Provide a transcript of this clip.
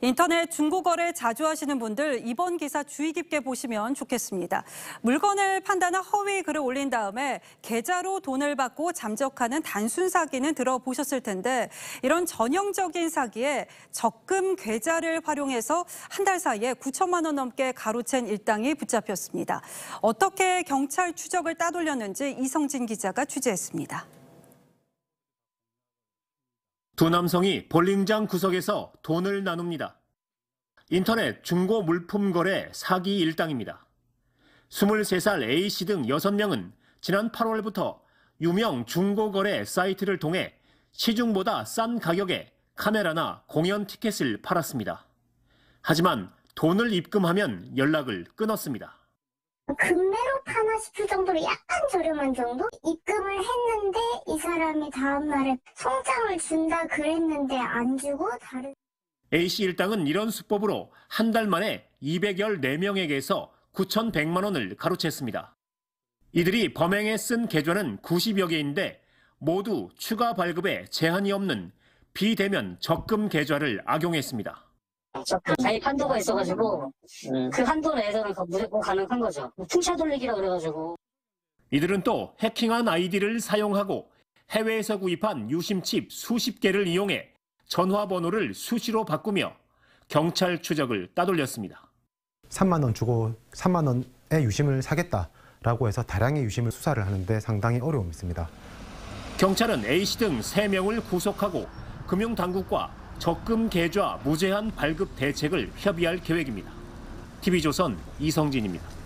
인터넷 중고거래 자주 하시는 분들 이번 기사 주의 깊게 보시면 좋겠습니다. 물건을 판단한 허위 글을 올린 다음에 계좌로 돈을 받고 잠적하는 단순 사기는 들어보셨을 텐데 이런 전형적인 사기에 적금 계좌를 활용해서 한 달 사이에 9천만 원 넘게 가로챈 일당이 붙잡혔습니다. 어떻게 경찰 추적을 따돌렸는지 이성진 기자가 취재했습니다. 두 남성이 볼링장 구석에서 돈을 나눕니다. 인터넷 중고 물품 거래 사기 일당입니다. 23살 A씨 등 6명은 지난 8월부터 유명 중고 거래 사이트를 통해 시중보다 싼 가격에 카메라나 공연 티켓을 팔았습니다. 하지만 돈을 입금하면 연락을 끊었습니다. 금매로 파나 싶을 정도로 약간 저렴한 정도? 입금을 했는데 이 사람이 다음날에 송장을 준다 그랬는데 안 주고 다른 A씨 일당은 이런 수법으로 한 달 만에 214명에게서 9,100만 원을 가로챘습니다. 이들이 범행에 쓴 계좌는 90여 개인데 모두 추가 발급에 제한이 없는 비대면 적금 계좌를 악용했습니다. 저판이 판도가 있어가지고 네. 그 한도 내에서는 무조건 가능한 거죠. 뭐 풍차 돌리기라 그래가지고 이들은 또 해킹한 아이디를 사용하고 해외에서 구입한 유심칩 수십 개를 이용해 전화번호를 수시로 바꾸며 경찰 추적을 따돌렸습니다. 3만 원 주고 3만 원의 유심을 사겠다라고 해서 다량의 유심을 수사를 하는데 상당히 어려움이 있습니다. 경찰은 A씨 등 3명을 구속하고 금융당국과 적금 계좌 무제한 발급 대책을 협의할 계획입니다. TV조선 이성진입니다.